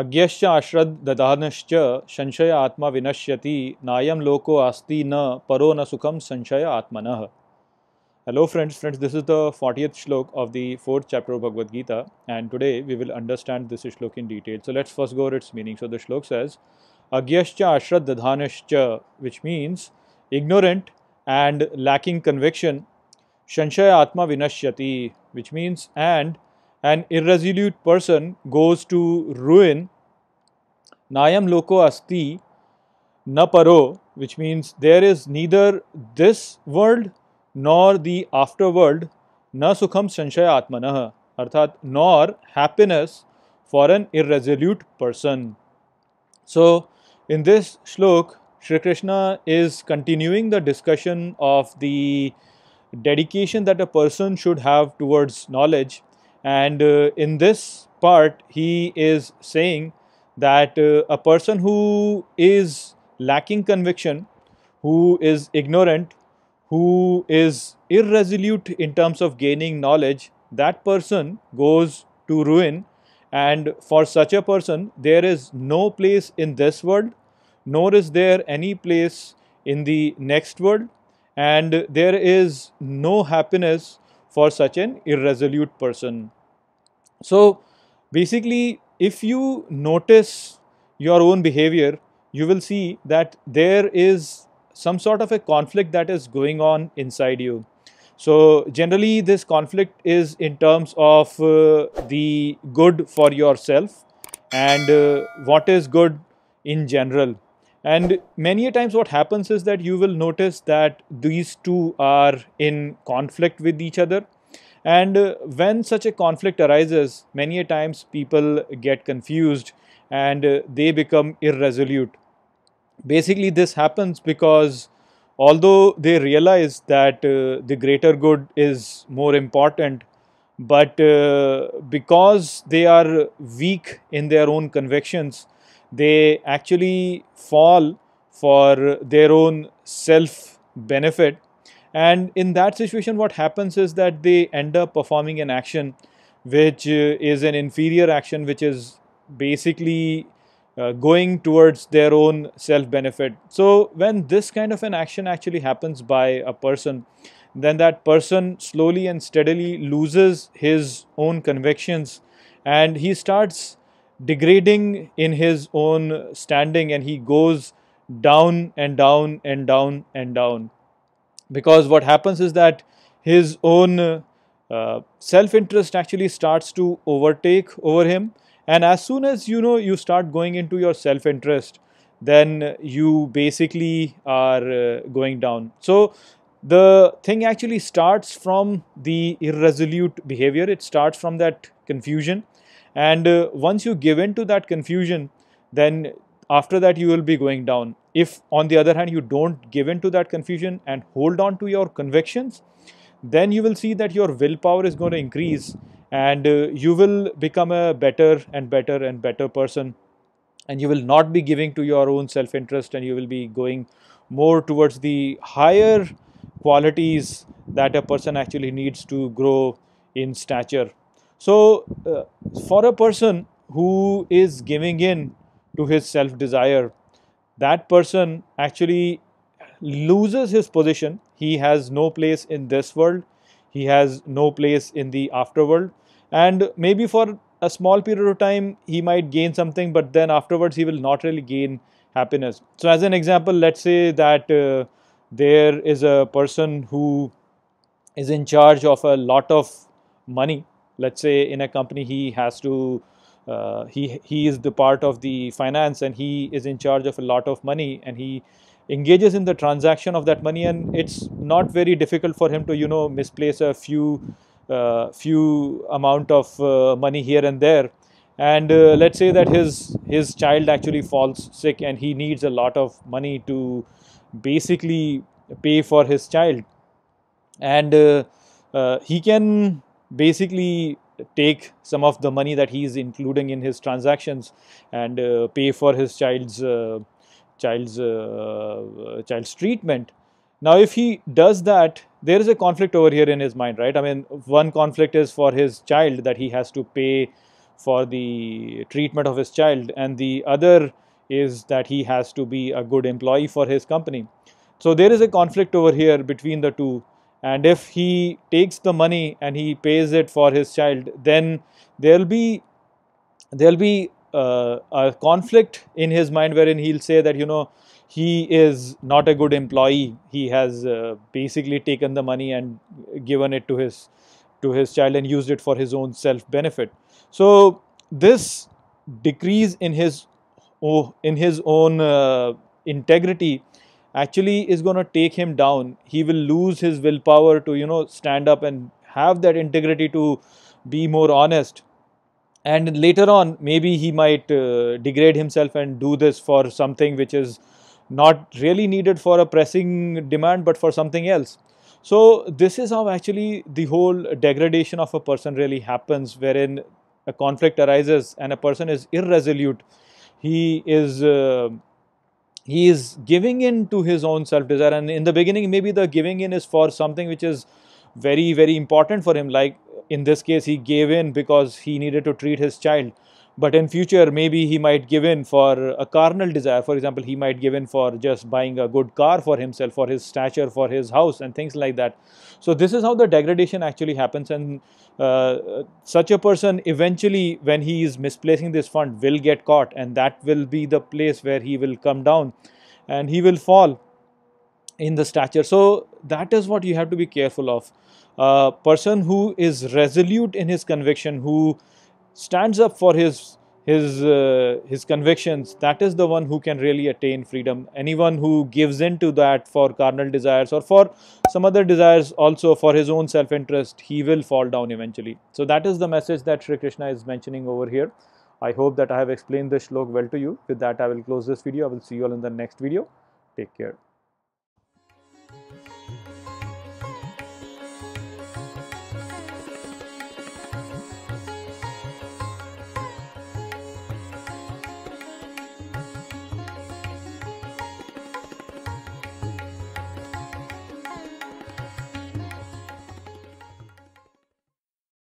अज्ञा अश्रद्धदानश्च संशय आत्मा विनश्यति नायम लोको अस्ति न परो न सुखम संशय आत्मन hello friends friends this is the fortieth shloka of the fourth chapter of Bhagavad Gita and today we will understand this shloka in detail so let's first go over its meaning so the shloka says अज्ञश्च अश्रद्धदानश्च which means ignorant and lacking conviction संशय आत्मा विनश्यति which means and an irresolute person goes to ruin, nayam loko asti na paro, which means there is neither this world nor the afterworld, na sukham sanshaya atmanah, arthat nor happiness for an irresolute person. So, in this slok, Sri Krishna is continuing the discussion of the dedication that a person should have towards knowledge and uh, in this part, he is saying that uh, a person who is lacking conviction, who is ignorant, who is irresolute in terms of gaining knowledge, that person goes to ruin. And for such a person, there is no place in this world, nor is there any place in the next world, and there is no happiness for such an irresolute person. So basically, if you notice your own behavior, you will see that there is some sort of a conflict that is going on inside you. So generally this conflict is in terms of uh, the good for yourself and uh, what is good in general. And many a times what happens is that you will notice that these two are in conflict with each other. And uh, when such a conflict arises, many a times people get confused and uh, they become irresolute. Basically, this happens because although they realize that uh, the greater good is more important, but uh, because they are weak in their own convictions, they actually fall for their own self benefit. And in that situation, what happens is that they end up performing an action which uh, is an inferior action, which is basically uh, going towards their own self benefit. So, when this kind of an action actually happens by a person, then that person slowly and steadily loses his own convictions and he starts degrading in his own standing and he goes down and down and down and down. Because what happens is that his own uh, self-interest actually starts to overtake over him and as soon as you know you start going into your self-interest then you basically are uh, going down. So the thing actually starts from the irresolute behavior, it starts from that confusion and uh, once you give in to that confusion, then after that you will be going down. If on the other hand you don't give in to that confusion and hold on to your convictions, then you will see that your willpower is going to increase and uh, you will become a better and better and better person and you will not be giving to your own self-interest and you will be going more towards the higher qualities that a person actually needs to grow in stature. So, uh, for a person who is giving in to his self desire, that person actually loses his position. He has no place in this world, he has no place in the afterworld, and maybe for a small period of time he might gain something, but then afterwards he will not really gain happiness. So, as an example, let's say that uh, there is a person who is in charge of a lot of money let's say in a company he has to uh, he he is the part of the finance and he is in charge of a lot of money and he engages in the transaction of that money and it's not very difficult for him to you know misplace a few uh, few amount of uh, money here and there and uh, let's say that his his child actually falls sick and he needs a lot of money to basically pay for his child and uh, uh, he can basically take some of the money that he is including in his transactions and uh, pay for his child's uh, child's uh, uh, child's treatment now if he does that there is a conflict over here in his mind right i mean one conflict is for his child that he has to pay for the treatment of his child and the other is that he has to be a good employee for his company so there is a conflict over here between the two and if he takes the money and he pays it for his child then there'll be there'll be uh, a conflict in his mind wherein he'll say that you know he is not a good employee he has uh, basically taken the money and given it to his to his child and used it for his own self benefit so this decrease in his oh, in his own uh, integrity actually is going to take him down. He will lose his willpower to, you know, stand up and have that integrity to be more honest. And later on, maybe he might uh, degrade himself and do this for something which is not really needed for a pressing demand, but for something else. So, this is how actually the whole degradation of a person really happens, wherein a conflict arises and a person is irresolute. He is. Uh, he is giving in to his own self desire and in the beginning maybe the giving in is for something which is very very important for him like in this case he gave in because he needed to treat his child but in future maybe he might give in for a carnal desire for example he might give in for just buying a good car for himself for his stature for his house and things like that so this is how the degradation actually happens and uh, such a person eventually when he is misplacing this fund will get caught and that will be the place where he will come down and he will fall in the stature so that is what you have to be careful of a uh, person who is resolute in his conviction who stands up for his his uh, his convictions that is the one who can really attain freedom anyone who gives in to that for carnal desires or for some other desires also for his own self interest he will fall down eventually so that is the message that Sri Krishna is mentioning over here I hope that I have explained this shlok well to you with that I will close this video I will see you all in the next video take care